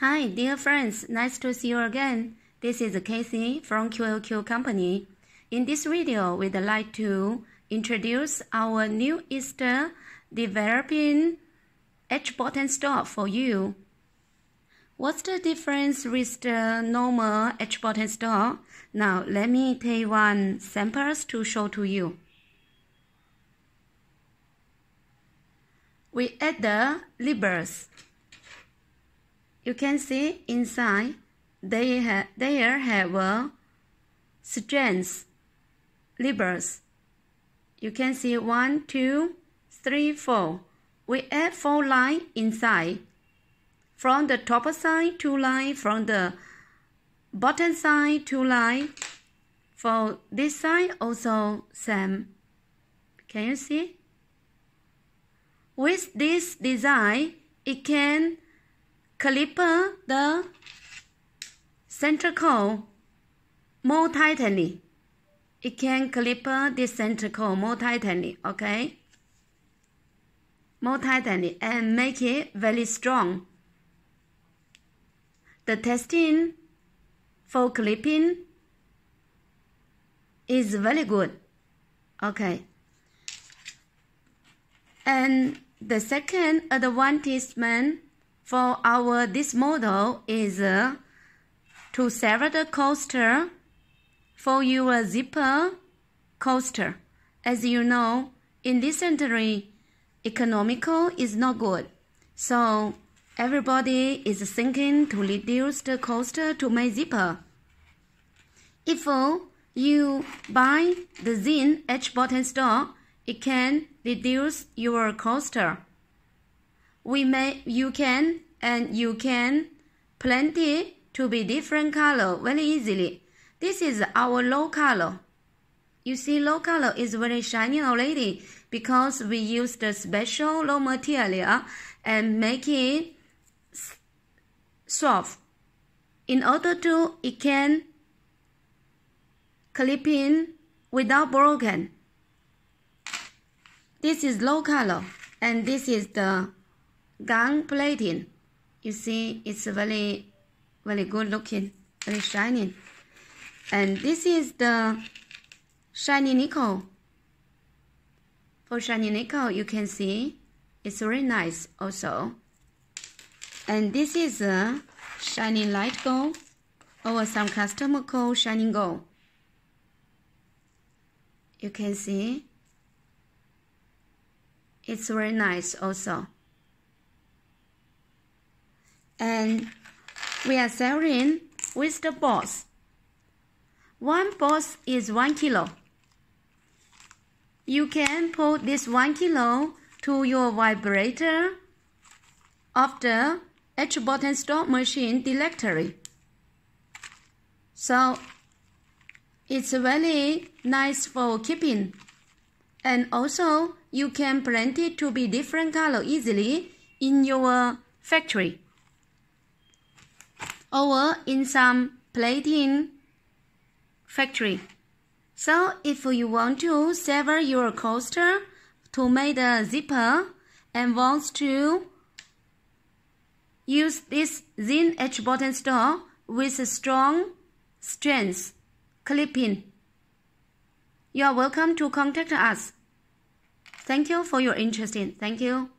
Hi, dear friends. Nice to see you again. This is Casey from QLQ Company. In this video, we'd like to introduce our new Easter developing edge button store for you. What's the difference with the normal edge button store? Now, let me take one samples to show to you. We add the libers you can see inside they have, there have a uh, strands, levers. You can see one, two, three, four. We add four line inside. From the top side, two line. From the bottom side, two line. For this side, also same. Can you see? With this design, it can Clipper the central core more tightly. It can clipper the core more tightly, okay? More tightly and make it very strong. The testing for clipping is very good. Okay. And the second advertisement. For our this model is a uh, 2 the coaster for your zipper coaster. As you know, in this century, economical is not good. So everybody is thinking to reduce the coaster to my zipper. If you buy the Zin H button store, it can reduce your coaster. We may, you can, and you can plenty to be different color very easily. This is our low color. You see, low color is very shiny already because we use the special low material and make it soft. In order to, it can clip in without broken. This is low color and this is the gun plating. You see, it's very, very good looking, very shining. And this is the shiny nickel. For shiny nickel, you can see it's very nice also. And this is a shiny light gold or some customer call shining gold. You can see it's very nice also and we are selling with the boss. One box is one kilo. You can put this one kilo to your vibrator of the H button stop machine directory. So it's very nice for keeping. And also you can print it to be different color easily in your factory or in some plating factory. So if you want to sever your coaster to make the zipper and wants to use this thin H button store with strong strength clipping. You are welcome to contact us. Thank you for your interest in. Thank you.